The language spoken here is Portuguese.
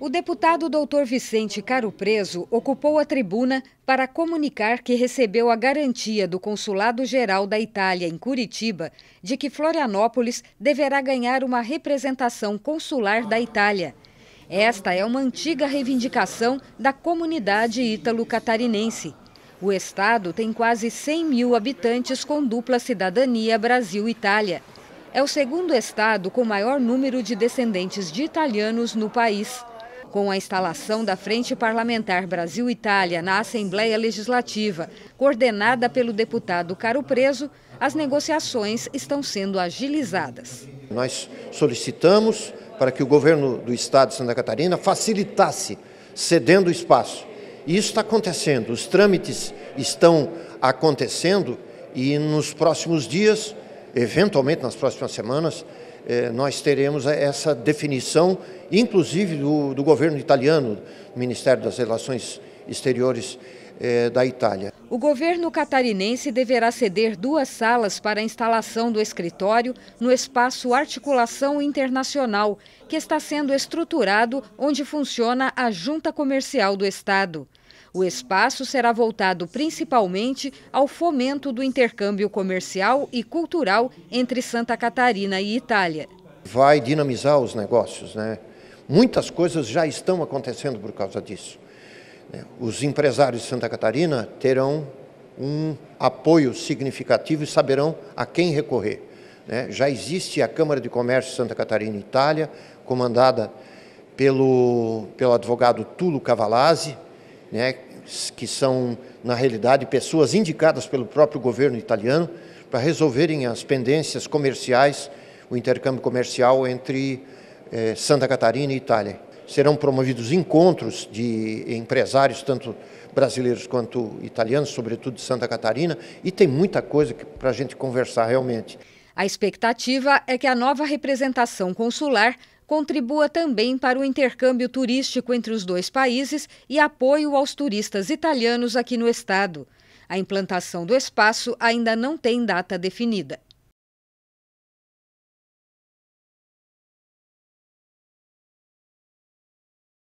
O deputado doutor Vicente Caro Preso ocupou a tribuna para comunicar que recebeu a garantia do Consulado Geral da Itália em Curitiba de que Florianópolis deverá ganhar uma representação consular da Itália. Esta é uma antiga reivindicação da comunidade ítalo-catarinense. O estado tem quase 100 mil habitantes com dupla cidadania Brasil-Itália. É o segundo estado com maior número de descendentes de italianos no país com a instalação da Frente Parlamentar Brasil-Itália na Assembleia Legislativa, coordenada pelo deputado Caro Preso, as negociações estão sendo agilizadas. Nós solicitamos para que o governo do estado de Santa Catarina facilitasse, cedendo espaço. E isso está acontecendo, os trâmites estão acontecendo e nos próximos dias, eventualmente nas próximas semanas, é, nós teremos essa definição, inclusive do, do governo italiano, do Ministério das Relações Exteriores é, da Itália. O governo catarinense deverá ceder duas salas para a instalação do escritório no espaço Articulação Internacional, que está sendo estruturado onde funciona a Junta Comercial do Estado. O espaço será voltado principalmente ao fomento do intercâmbio comercial e cultural entre Santa Catarina e Itália. Vai dinamizar os negócios, né? Muitas coisas já estão acontecendo por causa disso. Né? Os empresários de Santa Catarina terão um apoio significativo e saberão a quem recorrer. Né? Já existe a Câmara de Comércio de Santa Catarina Itália, comandada pelo, pelo advogado Tulo Cavalazzi, né, que são, na realidade, pessoas indicadas pelo próprio governo italiano para resolverem as pendências comerciais, o intercâmbio comercial entre eh, Santa Catarina e Itália. Serão promovidos encontros de empresários, tanto brasileiros quanto italianos, sobretudo de Santa Catarina, e tem muita coisa para a gente conversar realmente. A expectativa é que a nova representação consular contribua também para o intercâmbio turístico entre os dois países e apoio aos turistas italianos aqui no estado. A implantação do espaço ainda não tem data definida.